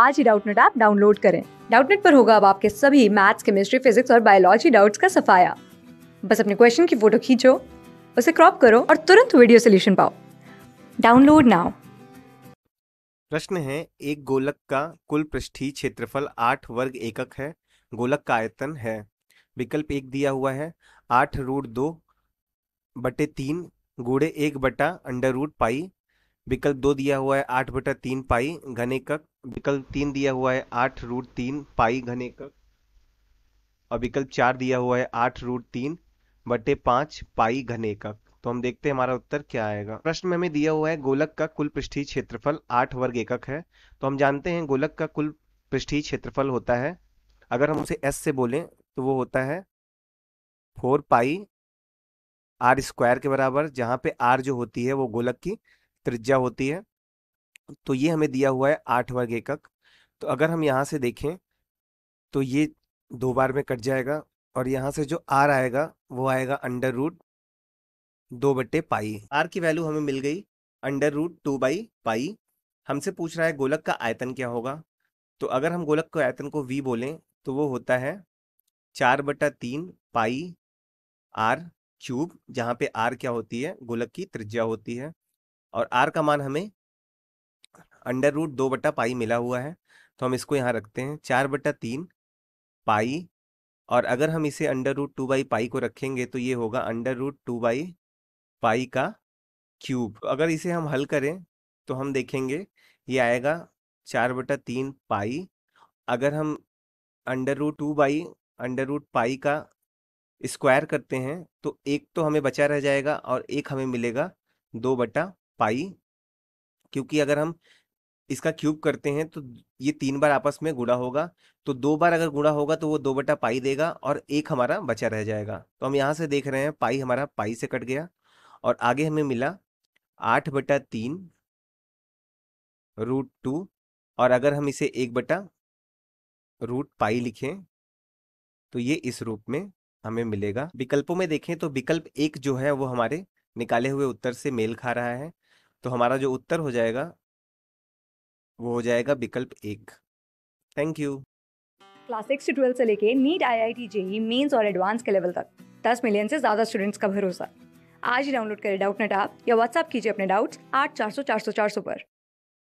आज ही Doubtnet app download करें डाउटनेट पर होगा अब आपके सभी मैथ्स केमिस्ट्री फिजिक्स और बायोलॉजी डाउट्स का सफाया बस अपने क्वेश्चन की फोटो खींचो उसे क्रॉप करो और तुरंत वीडियो सोल्यूशन पाओ डाउनलोड नाउ प्रश्न है एक गोलक का कुल पृष्ठीय क्षेत्रफल आठ वर्ग एकक है गोलक का आयतन है विकल्प एक दिया हुआ है आठ रूट दो बटे तीन गुड़े एक बटा अंडर रूट पाई विकल्प दो दिया हुआ है आठ बटा तीन पाई घने कक विकल्प तीन दिया हुआ है आठ रूट तीन पाई घने कक और विकल्प चार दिया हुआ है आठ रूट तीन बटे पांच पाई घने कक तो हम देखते हैं हमारा उत्तर क्या आएगा प्रश्न में हमें दिया हुआ है गोलक का कुल पृष्ठीय क्षेत्रफल आठ वर्ग एकक है तो हम जानते हैं गोलक का कुल पृष्ठीय क्षेत्रफल होता है अगर हम उसे एस से बोले तो वो होता है फोर पाई आर स्क्वायर के बराबर जहां पे आर जो होती है वो गोलक की त्रिज्या होती है तो ये हमें दिया हुआ है आठ वर्ग एकक तो अगर हम यहाँ से देखें तो ये दो बार में कट जाएगा और यहाँ से जो आर आएगा वो आएगा अंडर रूट दो बट्टे पाई आर की वैल्यू हमें मिल गई under root two by pi हमसे पूछ रहा है गोलक का आयतन क्या होगा तो अगर हम गोलक के आयतन को वी बोलें तो वो होता है चार बटा तीन पाई आर क्यूब जहाँ पे आर क्या होती है गोलक की त्रिज्या होती है और आर का मान हमें अंडर रूट दो बट्टा पाई मिला हुआ है तो हम इसको यहाँ रखते हैं चार बट्टा तीन पाई और अगर हम इसे under root two by pi को रखेंगे तो ये होगा under root two by pi का क्यूब अगर इसे हम हल करें तो हम देखेंगे ये आएगा चार बटा तीन पाई अगर हम under root two by under root pi का स्क्वायर करते हैं तो एक तो हमें बचा रह जाएगा और एक हमें मिलेगा दो बटा पाई क्योंकि अगर हम इसका क्यूब करते हैं तो ये तीन बार आपस में गुड़ा होगा तो दो बार अगर गुड़ा होगा तो वो दो बटा पाई देगा और एक हमारा बचा रह जाएगा तो हम यहाँ से देख रहे हैं पाई हमारा पाई से कट गया और आगे हमें मिला आठ बटा तीन रूट टू और अगर हम इसे एक बटा रूट पाई लिखें तो ये इस रूप में हमें मिलेगा विकल्पों में देखें तो विकल्प एक जो है वो हमारे निकाले हुए उत्तर से मेल खा रहा है तो हमारा जो उत्तर हो जाएगा वो हो जाएगा विकल्प एक thank you class six to twelfth से लेके NEET I I T JEE mains और एडवांस के लेवल तक दस मिलियन से ज़्यादा स्टूडेंट्स का भरोसा आज ही डाउनलोड करें डाउट नेट आप या व्हाट्सअप कीजिए अपने डाउट्स आठ चार सौ चार सौ चार सौ पर